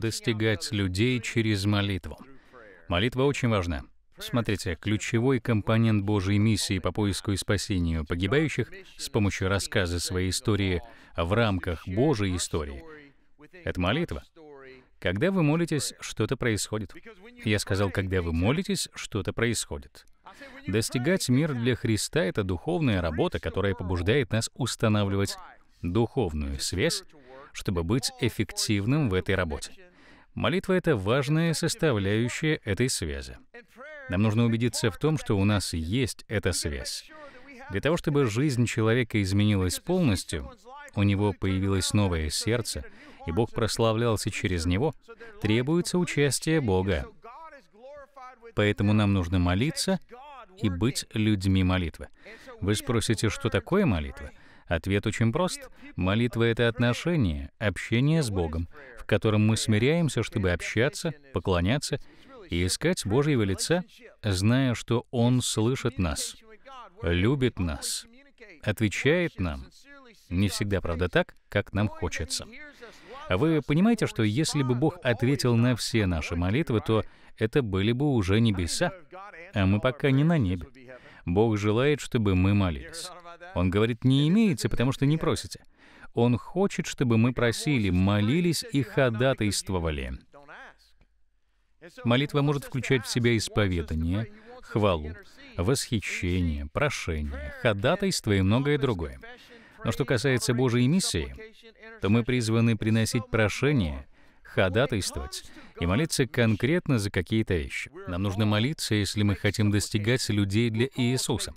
достигать людей через молитву. Молитва очень важна. Смотрите, ключевой компонент Божьей миссии по поиску и спасению погибающих с помощью рассказа своей истории в рамках Божьей истории — это молитва. Когда вы молитесь, что-то происходит. Я сказал, когда вы молитесь, что-то происходит. Достигать мир для Христа — это духовная работа, которая побуждает нас устанавливать духовную связь, чтобы быть эффективным в этой работе. Молитва — это важная составляющая этой связи. Нам нужно убедиться в том, что у нас есть эта связь. Для того, чтобы жизнь человека изменилась полностью, у него появилось новое сердце, и Бог прославлялся через него, требуется участие Бога. Поэтому нам нужно молиться и быть людьми молитвы. Вы спросите, что такое молитва? Ответ очень прост. Молитва — это отношение, общение с Богом, в котором мы смиряемся, чтобы общаться, поклоняться и искать Божьего лица, зная, что Он слышит нас, любит нас, отвечает нам. Не всегда, правда, так, как нам хочется. А вы понимаете, что если бы Бог ответил на все наши молитвы, то это были бы уже небеса, а мы пока не на небе. Бог желает, чтобы мы молились. Он говорит, не имеется, потому что не просите. Он хочет, чтобы мы просили, молились и ходатайствовали. Молитва может включать в себя исповедание, хвалу, восхищение, прошение, ходатайство и многое другое. Но что касается Божьей миссии, то мы призваны приносить прошение — ходатайствовать и молиться конкретно за какие-то вещи. Нам нужно молиться, если мы хотим достигать людей для Иисуса.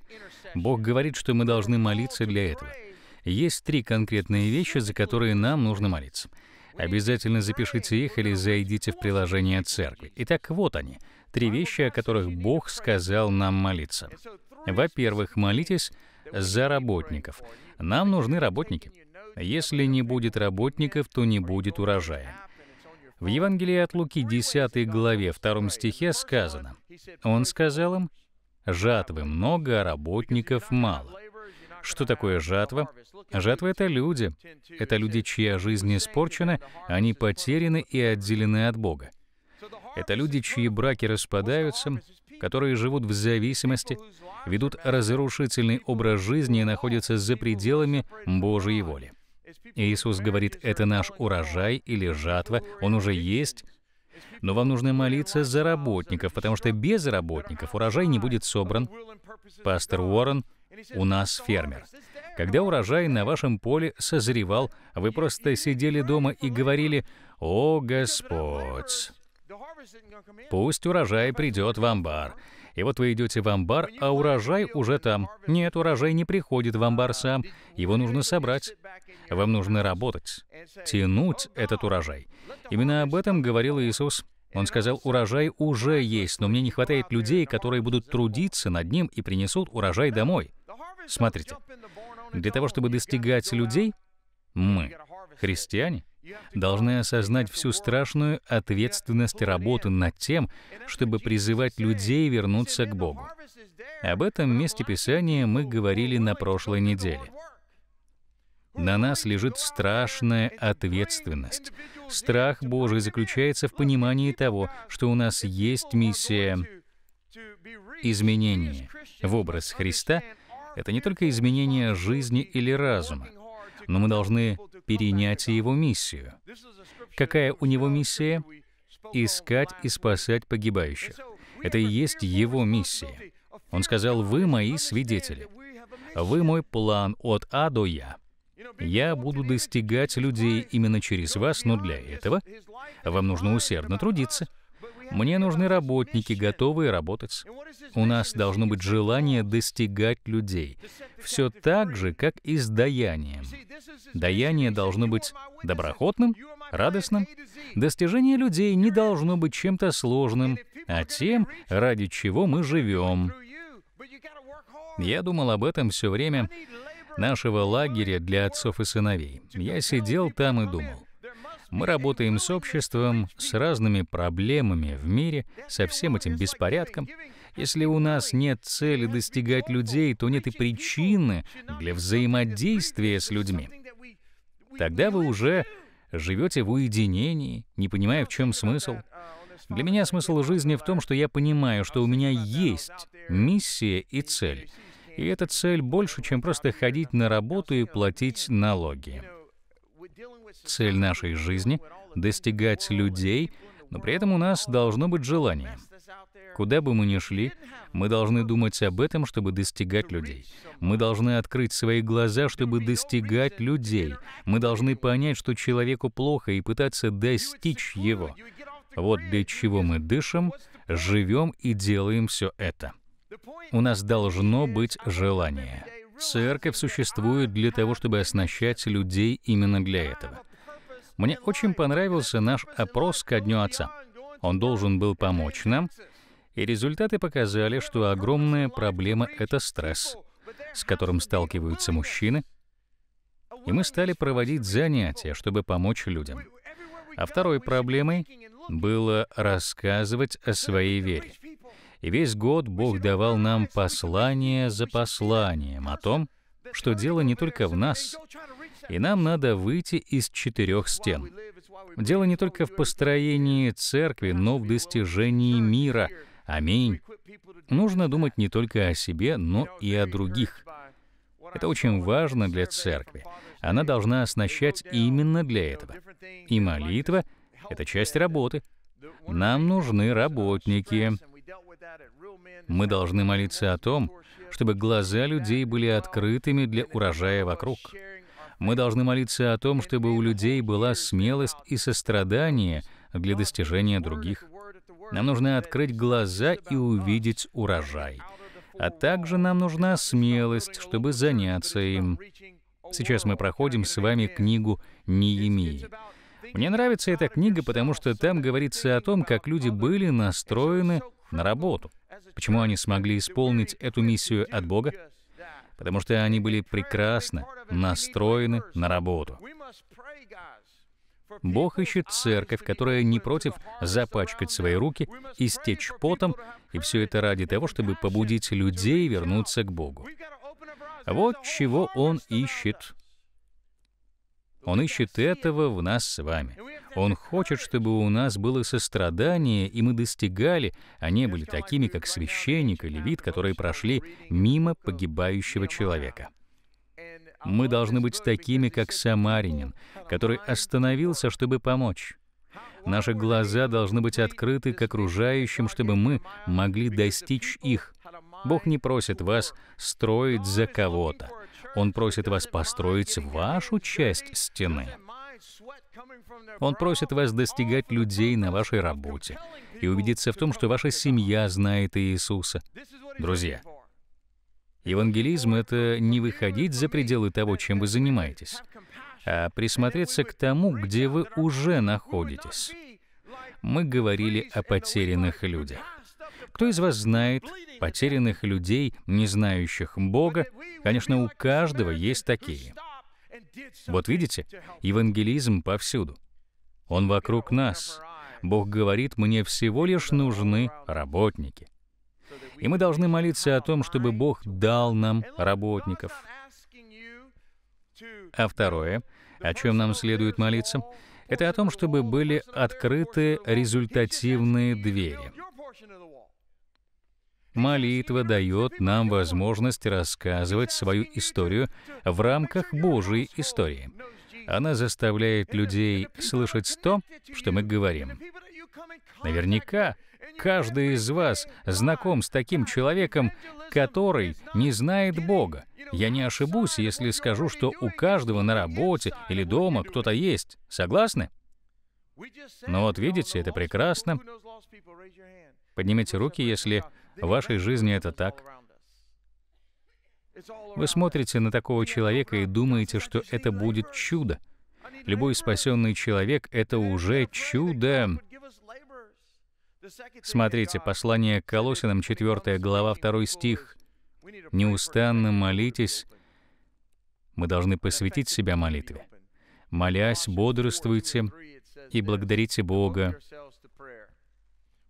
Бог говорит, что мы должны молиться для этого. Есть три конкретные вещи, за которые нам нужно молиться. Обязательно запишите их или зайдите в приложение церкви. Итак, вот они, три вещи, о которых Бог сказал нам молиться. Во-первых, молитесь за работников. Нам нужны работники. Если не будет работников, то не будет урожая. В Евангелии от Луки 10 главе 2 стихе сказано, «Он сказал им, жатвы много, а работников мало». Что такое жатва? Жатва — это люди. Это люди, чья жизнь испорчена, они потеряны и отделены от Бога. Это люди, чьи браки распадаются, которые живут в зависимости, ведут разрушительный образ жизни и находятся за пределами Божьей воли. Иисус говорит, это наш урожай или жатва, он уже есть. Но вам нужно молиться за работников, потому что без работников урожай не будет собран. Пастор Уоррен, у нас фермер. Когда урожай на вашем поле созревал, вы просто сидели дома и говорили, «О, Господь, пусть урожай придет в амбар». И вот вы идете в амбар, а урожай уже там. Нет, урожай не приходит в амбар сам. Его нужно собрать. Вам нужно работать, тянуть этот урожай. Именно об этом говорил Иисус. Он сказал, урожай уже есть, но мне не хватает людей, которые будут трудиться над ним и принесут урожай домой. Смотрите, для того, чтобы достигать людей, мы, христиане, должны осознать всю страшную ответственность работы над тем, чтобы призывать людей вернуться к Богу. Об этом месте Писания мы говорили на прошлой неделе. На нас лежит страшная ответственность. Страх Божий заключается в понимании того, что у нас есть миссия изменения в образ Христа. Это не только изменение жизни или разума, но мы должны перенять его миссию. Какая у него миссия? Искать и спасать погибающих. Это и есть его миссия. Он сказал, «Вы мои свидетели. Вы мой план от А до Я». Я буду достигать людей именно через вас, но для этого вам нужно усердно трудиться. Мне нужны работники, готовые работать. У нас должно быть желание достигать людей. Все так же, как и с даянием. Даяние должно быть доброхотным, радостным. Достижение людей не должно быть чем-то сложным, а тем, ради чего мы живем. Я думал об этом все время нашего лагеря для отцов и сыновей. Я сидел там и думал. Мы работаем с обществом, с разными проблемами в мире, со всем этим беспорядком. Если у нас нет цели достигать людей, то нет и причины для взаимодействия с людьми. Тогда вы уже живете в уединении, не понимая, в чем смысл. Для меня смысл жизни в том, что я понимаю, что у меня есть миссия и цель. И эта цель больше, чем просто ходить на работу и платить налоги. Цель нашей жизни — достигать людей, но при этом у нас должно быть желание. Куда бы мы ни шли, мы должны думать об этом, чтобы достигать людей. Мы должны открыть свои глаза, чтобы достигать людей. Мы должны понять, что человеку плохо, и пытаться достичь его. Вот для чего мы дышим, живем и делаем все это. У нас должно быть желание. Церковь существует для того, чтобы оснащать людей именно для этого. Мне очень понравился наш опрос ко Дню Отца. Он должен был помочь нам, и результаты показали, что огромная проблема — это стресс, с которым сталкиваются мужчины, и мы стали проводить занятия, чтобы помочь людям. А второй проблемой было рассказывать о своей вере. И весь год Бог давал нам послание за посланием о том, что дело не только в нас, и нам надо выйти из четырех стен. Дело не только в построении церкви, но в достижении мира. Аминь. Нужно думать не только о себе, но и о других. Это очень важно для церкви. Она должна оснащать именно для этого. И молитва — это часть работы. Нам нужны работники. Мы должны молиться о том, чтобы глаза людей были открытыми для урожая вокруг. Мы должны молиться о том, чтобы у людей была смелость и сострадание для достижения других. Нам нужно открыть глаза и увидеть урожай. А также нам нужна смелость, чтобы заняться им. Сейчас мы проходим с вами книгу Неемии. Мне нравится эта книга, потому что там говорится о том, как люди были настроены на работу. Почему они смогли исполнить эту миссию от Бога? Потому что они были прекрасно настроены на работу. Бог ищет церковь, которая не против запачкать свои руки, истечь потом, и все это ради того, чтобы побудить людей вернуться к Богу. Вот чего Он ищет. Он ищет этого в нас с вами. Он хочет, чтобы у нас было сострадание, и мы достигали, а не были такими, как священник и левит, которые прошли мимо погибающего человека. Мы должны быть такими, как самарянин, который остановился, чтобы помочь. Наши глаза должны быть открыты к окружающим, чтобы мы могли достичь их. Бог не просит вас строить за кого-то. Он просит вас построить вашу часть стены. Он просит вас достигать людей на вашей работе и убедиться в том, что ваша семья знает Иисуса. Друзья, евангелизм — это не выходить за пределы того, чем вы занимаетесь, а присмотреться к тому, где вы уже находитесь. Мы говорили о потерянных людях. Кто из вас знает потерянных людей, не знающих Бога? Конечно, у каждого есть такие — вот видите, евангелизм повсюду. Он вокруг нас. Бог говорит, мне всего лишь нужны работники. И мы должны молиться о том, чтобы Бог дал нам работников. А второе, о чем нам следует молиться, это о том, чтобы были открыты результативные двери. Молитва дает нам возможность рассказывать свою историю в рамках Божьей истории. Она заставляет людей слышать то, что мы говорим. Наверняка каждый из вас знаком с таким человеком, который не знает Бога. Я не ошибусь, если скажу, что у каждого на работе или дома кто-то есть. Согласны? Ну вот видите, это прекрасно. Поднимите руки, если в вашей жизни это так? Вы смотрите на такого человека и думаете, что это будет чудо. Любой спасенный человек — это уже чудо. Смотрите, послание к Колосинам, 4 глава, 2 стих. «Неустанно молитесь». Мы должны посвятить себя молитве. «Молясь, бодрствуйте и благодарите Бога.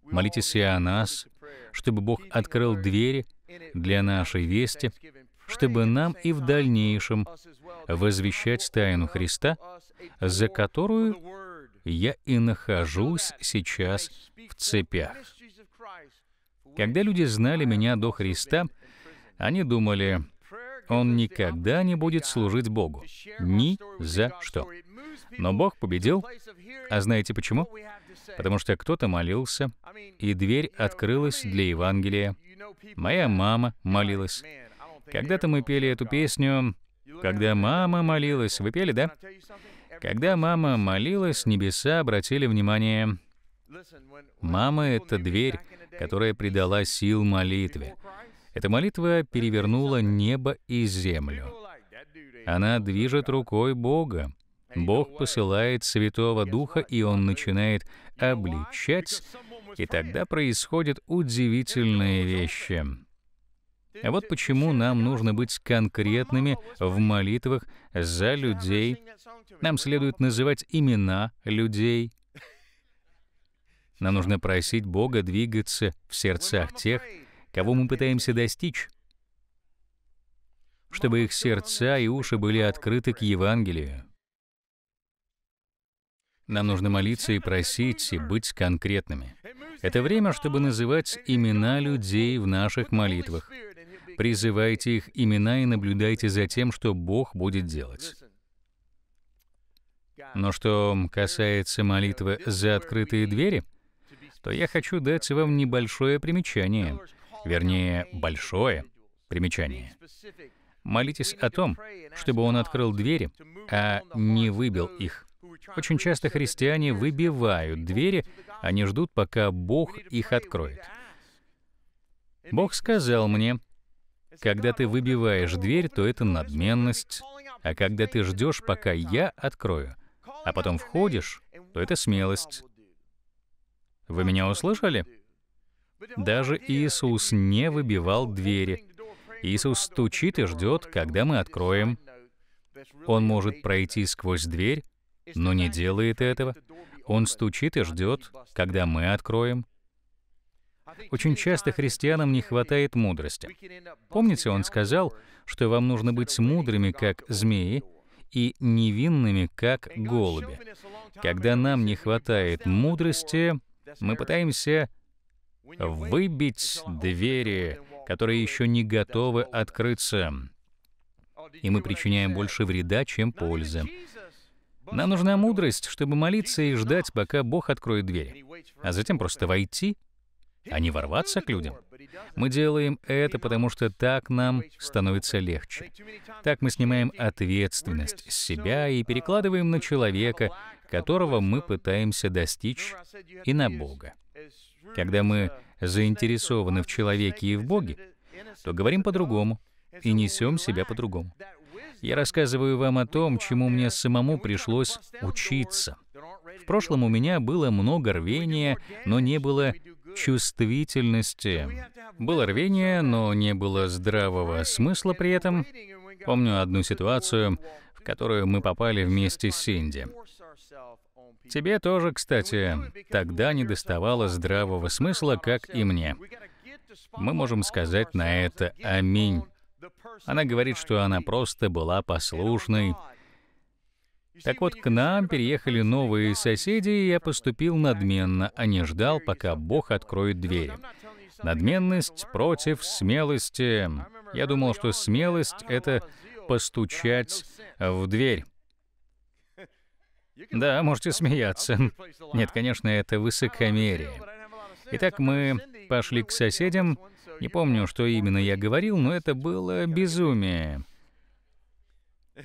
Молитесь и о нас, чтобы Бог открыл двери для нашей вести, чтобы нам и в дальнейшем возвещать тайну Христа, за которую я и нахожусь сейчас в цепях. Когда люди знали меня до Христа, они думали, он никогда не будет служить Богу. Ни за что. Но Бог победил. А знаете почему? Потому что кто-то молился, и дверь открылась для Евангелия. Моя мама молилась. Когда-то мы пели эту песню «Когда мама молилась». Вы пели, да? Когда мама молилась, небеса обратили внимание. Мама — это дверь, которая придала сил молитве. Эта молитва перевернула небо и землю. Она движет рукой Бога. Бог посылает Святого Духа, и Он начинает обличать, и тогда происходят удивительные вещи. А вот почему нам нужно быть конкретными в молитвах за людей. Нам следует называть имена людей. Нам нужно просить Бога двигаться в сердцах тех, кого мы пытаемся достичь, чтобы их сердца и уши были открыты к Евангелию. Нам нужно молиться и просить, и быть конкретными. Это время, чтобы называть имена людей в наших молитвах. Призывайте их имена и наблюдайте за тем, что Бог будет делать. Но что касается молитвы за открытые двери, то я хочу дать вам небольшое примечание, вернее, большое примечание. Молитесь о том, чтобы Он открыл двери, а не выбил их. Очень часто христиане выбивают двери, они ждут, пока Бог их откроет. Бог сказал мне, когда ты выбиваешь дверь, то это надменность, а когда ты ждешь, пока я открою, а потом входишь, то это смелость. Вы меня услышали? Даже Иисус не выбивал двери. Иисус стучит и ждет, когда мы откроем. Он может пройти сквозь дверь, но не делает этого. Он стучит и ждет, когда мы откроем. Очень часто христианам не хватает мудрости. Помните, он сказал, что вам нужно быть мудрыми, как змеи, и невинными, как голуби. Когда нам не хватает мудрости, мы пытаемся выбить двери, которые еще не готовы открыться, и мы причиняем больше вреда, чем пользы. Нам нужна мудрость, чтобы молиться и ждать, пока Бог откроет двери, а затем просто войти, а не ворваться к людям. Мы делаем это, потому что так нам становится легче. Так мы снимаем ответственность с себя и перекладываем на человека, которого мы пытаемся достичь, и на Бога. Когда мы заинтересованы в человеке и в Боге, то говорим по-другому и несем себя по-другому я рассказываю вам о том, чему мне самому пришлось учиться. В прошлом у меня было много рвения, но не было чувствительности. Было рвение, но не было здравого смысла при этом. Помню одну ситуацию, в которую мы попали вместе с Синди. Тебе тоже, кстати, тогда не доставало здравого смысла, как и мне. Мы можем сказать на это «Аминь». Она говорит, что она просто была послушной. Так вот, к нам переехали новые соседи, и я поступил надменно, а не ждал, пока Бог откроет двери. Надменность против смелости. Я думал, что смелость — это постучать в дверь. Да, можете смеяться. Нет, конечно, это высокомерие. Итак, мы пошли к соседям, не помню, что именно я говорил, но это было безумие.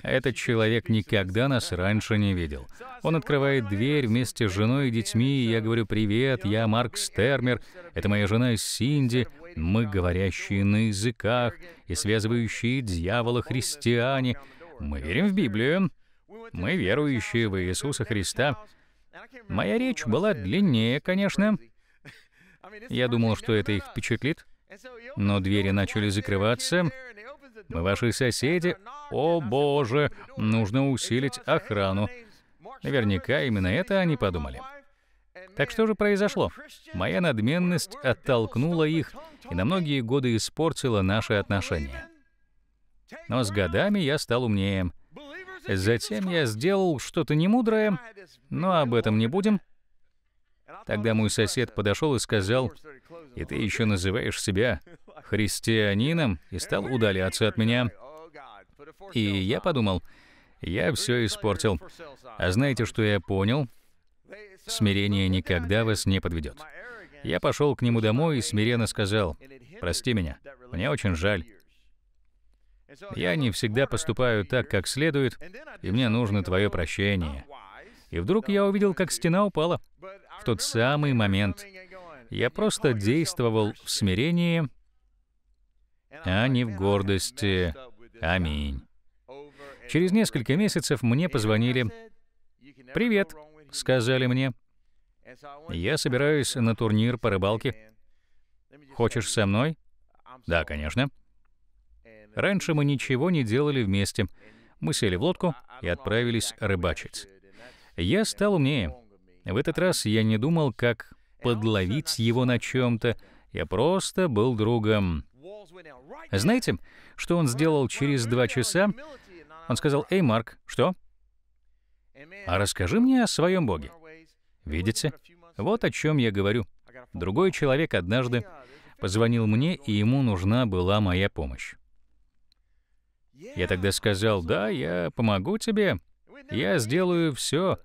Этот человек никогда нас раньше не видел. Он открывает дверь вместе с женой и детьми, и я говорю «Привет, я Марк Стермер, это моя жена Синди, мы говорящие на языках и связывающие дьявола христиане. Мы верим в Библию, мы верующие в Иисуса Христа». Моя речь была длиннее, конечно. Я думал, что это их впечатлит но двери начали закрываться. Мы ваши соседи. О боже, нужно усилить охрану. Наверняка именно это они подумали. Так что же произошло? Моя надменность оттолкнула их и на многие годы испортила наши отношения. Но с годами я стал умнее. Затем я сделал что-то немудрое, но об этом не будем. Тогда мой сосед подошел и сказал, «И ты еще называешь себя христианином и стал удаляться от меня. И я подумал, я все испортил. А знаете, что я понял? Смирение никогда вас не подведет. Я пошел к нему домой и смиренно сказал, «Прости меня, мне очень жаль». Я не всегда поступаю так, как следует, и мне нужно твое прощение. И вдруг я увидел, как стена упала. В тот самый момент я просто действовал в смирении а не в гордости. Аминь. Через несколько месяцев мне позвонили. «Привет», — сказали мне. «Я собираюсь на турнир по рыбалке. Хочешь со мной?» «Да, конечно». Раньше мы ничего не делали вместе. Мы сели в лодку и отправились рыбачить. Я стал умнее. В этот раз я не думал, как подловить его на чем-то. Я просто был другом. Знаете, что он сделал через два часа? Он сказал, «Эй, Марк, что? А расскажи мне о своем Боге». Видите? Вот о чем я говорю. Другой человек однажды позвонил мне, и ему нужна была моя помощь. Я тогда сказал, «Да, я помогу тебе. Я сделаю все,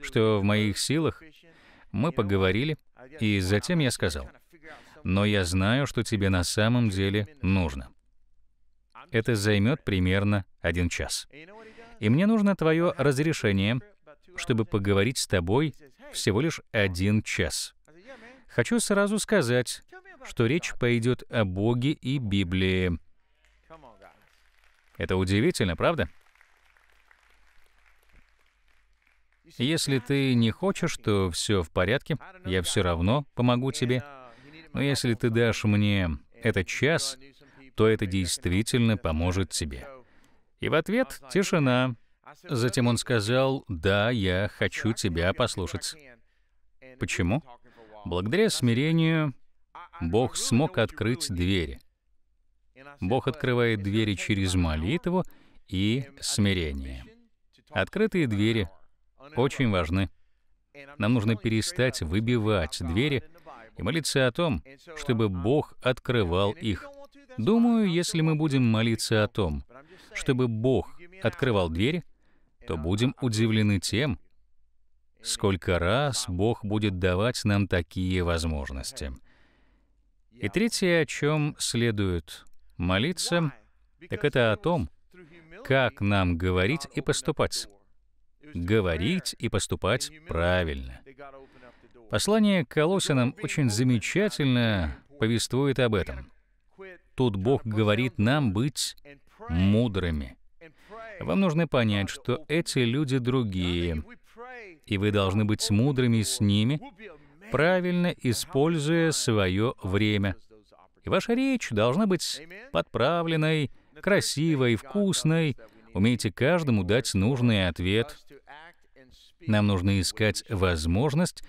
что в моих силах». Мы поговорили, и затем я сказал, но я знаю, что тебе на самом деле нужно. Это займет примерно один час. И мне нужно твое разрешение, чтобы поговорить с тобой всего лишь один час. Хочу сразу сказать, что речь пойдет о Боге и Библии. Это удивительно, правда? Если ты не хочешь, то все в порядке, я все равно помогу тебе. Но если ты дашь мне этот час, то это действительно поможет тебе. И в ответ — тишина. Затем он сказал, «Да, я хочу тебя послушать». Почему? Благодаря смирению Бог смог открыть двери. Бог открывает двери через молитву и смирение. Открытые двери очень важны. Нам нужно перестать выбивать двери, и молиться о том, чтобы Бог открывал их. Думаю, если мы будем молиться о том, чтобы Бог открывал двери, то будем удивлены тем, сколько раз Бог будет давать нам такие возможности. И третье, о чем следует молиться, так это о том, как нам говорить и поступать. Говорить и поступать правильно. Послание к Колосинам очень замечательно повествует об этом. Тут Бог говорит нам быть мудрыми. Вам нужно понять, что эти люди другие, и вы должны быть мудрыми с ними, правильно используя свое время. И ваша речь должна быть подправленной, красивой, вкусной. Умейте каждому дать нужный ответ. Нам нужно искать возможность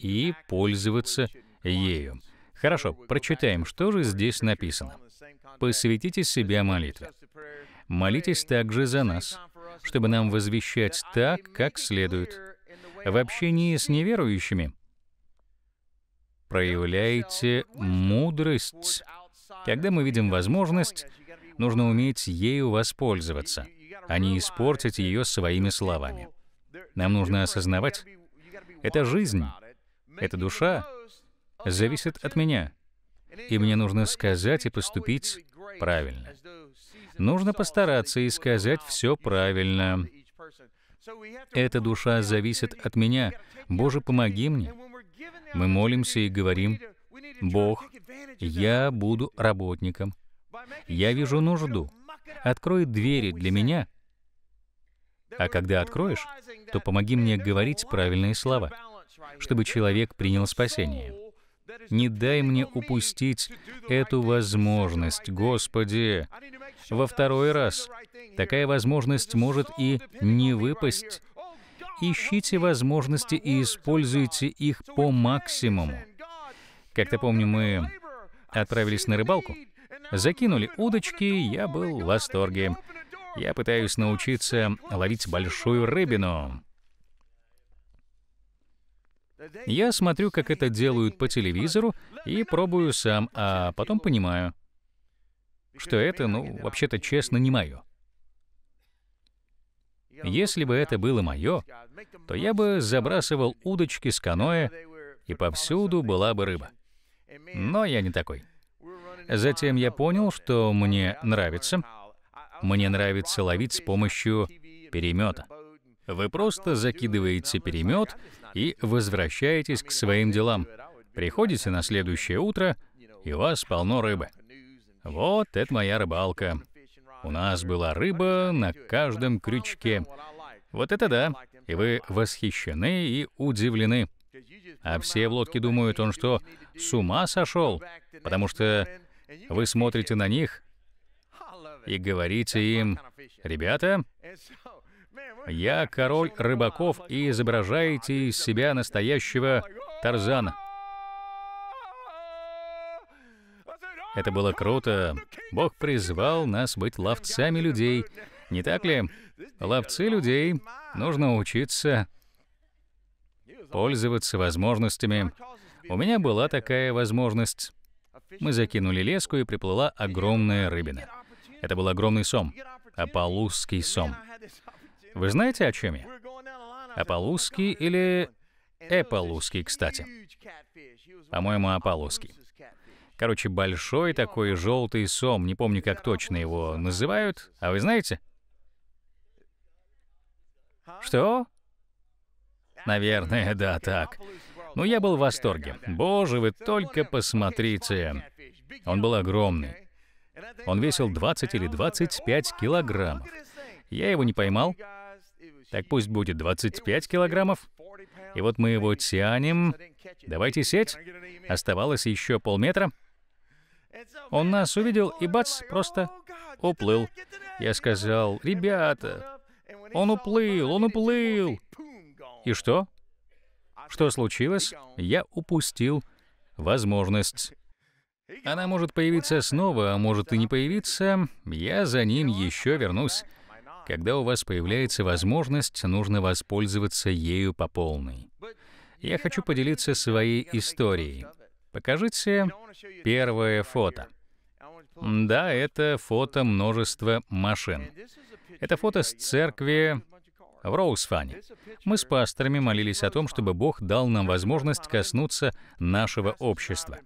и пользоваться ею. Хорошо, прочитаем, что же здесь написано. «Посвятите себя молитве. Молитесь также за нас, чтобы нам возвещать так, как следует. В общении с неверующими проявляйте мудрость. Когда мы видим возможность, нужно уметь ею воспользоваться, а не испортить ее своими словами. Нам нужно осознавать, это жизнь, эта душа зависит от меня, и мне нужно сказать и поступить правильно. Нужно постараться и сказать все правильно. Эта душа зависит от меня. Боже, помоги мне. Мы молимся и говорим, Бог, я буду работником. Я вижу нужду. Открой двери для меня. А когда откроешь, то помоги мне говорить правильные слова чтобы человек принял спасение. Не дай мне упустить эту возможность, Господи. Во второй раз такая возможность может и не выпасть. Ищите возможности и используйте их по максимуму. Как-то помню, мы отправились на рыбалку, закинули удочки, я был в восторге. Я пытаюсь научиться ловить большую рыбину. Я смотрю, как это делают по телевизору, и пробую сам, а потом понимаю, что это, ну, вообще-то честно, не мое. Если бы это было мое, то я бы забрасывал удочки с каноэ, и повсюду была бы рыба. Но я не такой. Затем я понял, что мне нравится. Мне нравится ловить с помощью перемета. Вы просто закидываете перемет и возвращаетесь к своим делам. Приходите на следующее утро, и у вас полно рыбы. Вот это моя рыбалка. У нас была рыба на каждом крючке. Вот это да. И вы восхищены и удивлены. А все в лодке думают, он что, с ума сошел? Потому что вы смотрите на них и говорите им, «Ребята, «Я король рыбаков и изображаете из себя настоящего Тарзана». Это было круто. Бог призвал нас быть ловцами людей. Не так ли? Ловцы людей нужно учиться пользоваться возможностями. У меня была такая возможность. Мы закинули леску, и приплыла огромная рыбина. Это был огромный сом, аполузский сом. Вы знаете, о чем я? Аполлузский или Эполузский, кстати. По-моему, Аполлузский. Короче, большой такой желтый сом, не помню, как точно его называют. А вы знаете? Что? Наверное, да, так. Но ну, я был в восторге. Боже, вы только посмотрите. Он был огромный. Он весил 20 или 25 килограммов. Я его не поймал, так пусть будет 25 килограммов. И вот мы его тянем. Давайте сеть. Оставалось еще полметра. Он нас увидел и бац, просто уплыл. Я сказал, ребята, он уплыл, он уплыл. И что? Что случилось? Я упустил возможность. Она может появиться снова, а может и не появиться. Я за ним еще вернусь. Когда у вас появляется возможность, нужно воспользоваться ею по полной. Я хочу поделиться своей историей. Покажите первое фото. Да, это фото множества машин. Это фото с церкви в Роузфане. Мы с пасторами молились о том, чтобы Бог дал нам возможность коснуться нашего общества.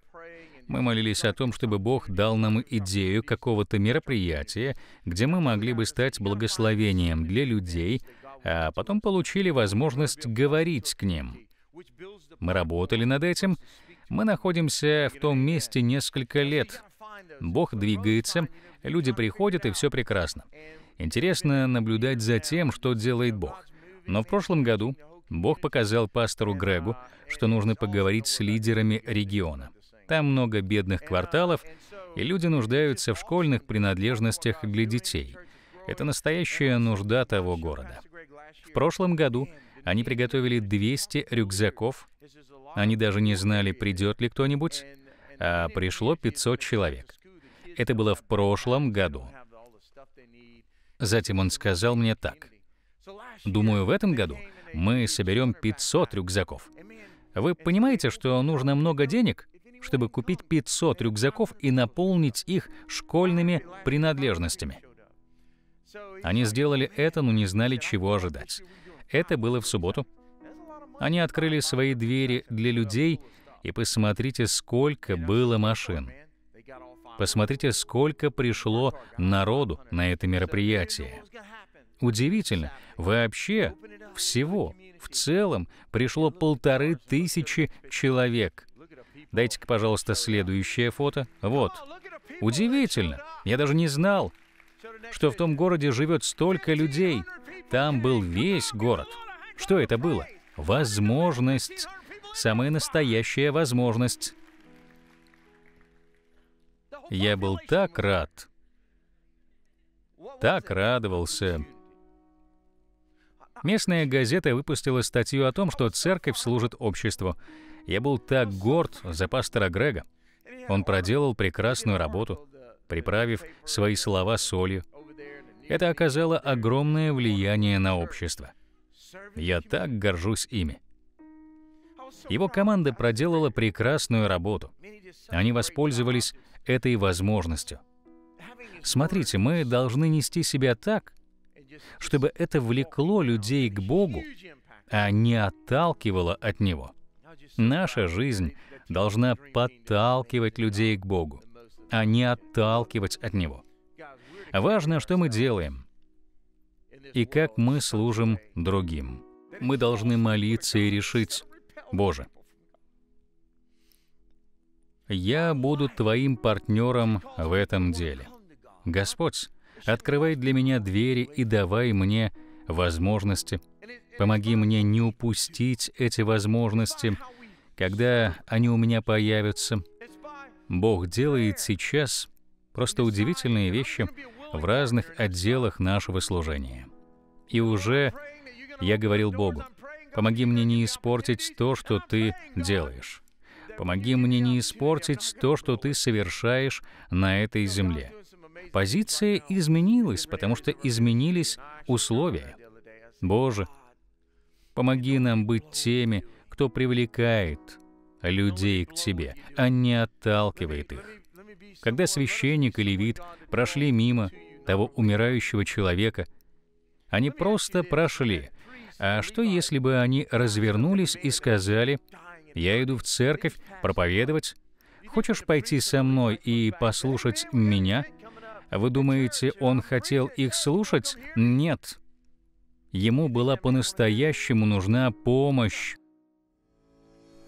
Мы молились о том, чтобы Бог дал нам идею какого-то мероприятия, где мы могли бы стать благословением для людей, а потом получили возможность говорить к ним. Мы работали над этим. Мы находимся в том месте несколько лет. Бог двигается, люди приходят, и все прекрасно. Интересно наблюдать за тем, что делает Бог. Но в прошлом году Бог показал пастору Грегу, что нужно поговорить с лидерами региона. Там много бедных кварталов, и люди нуждаются в школьных принадлежностях для детей. Это настоящая нужда того города. В прошлом году они приготовили 200 рюкзаков. Они даже не знали, придет ли кто-нибудь, а пришло 500 человек. Это было в прошлом году. Затем он сказал мне так. «Думаю, в этом году мы соберем 500 рюкзаков. Вы понимаете, что нужно много денег, чтобы купить 500 рюкзаков и наполнить их школьными принадлежностями. Они сделали это, но не знали, чего ожидать. Это было в субботу. Они открыли свои двери для людей, и посмотрите, сколько было машин. Посмотрите, сколько пришло народу на это мероприятие. Удивительно, вообще всего в целом пришло полторы тысячи человек Дайте-ка, пожалуйста, следующее фото. Вот. Удивительно. Я даже не знал, что в том городе живет столько людей. Там был весь город. Что это было? Возможность. Самая настоящая возможность. Я был так рад. Так радовался. Местная газета выпустила статью о том, что церковь служит обществу. Я был так горд за пастора Грега. Он проделал прекрасную работу, приправив свои слова солью. Это оказало огромное влияние на общество. Я так горжусь ими. Его команда проделала прекрасную работу. Они воспользовались этой возможностью. Смотрите, мы должны нести себя так, чтобы это влекло людей к Богу, а не отталкивало от Него. Наша жизнь должна подталкивать людей к Богу, а не отталкивать от Него. Важно, что мы делаем и как мы служим другим. Мы должны молиться и решить, «Боже, я буду Твоим партнером в этом деле. Господь, открывай для меня двери и давай мне возможности. Помоги мне не упустить эти возможности когда они у меня появятся. Бог делает сейчас просто удивительные вещи в разных отделах нашего служения. И уже я говорил Богу, помоги мне не испортить то, что ты делаешь. Помоги мне не испортить то, что ты совершаешь на этой земле. Позиция изменилась, потому что изменились условия. Боже, помоги нам быть теми, кто привлекает людей к тебе, а не отталкивает их. Когда священник или вид прошли мимо того умирающего человека, они просто прошли. А что, если бы они развернулись и сказали, «Я иду в церковь проповедовать. Хочешь пойти со мной и послушать меня?» Вы думаете, он хотел их слушать? Нет. Ему была по-настоящему нужна помощь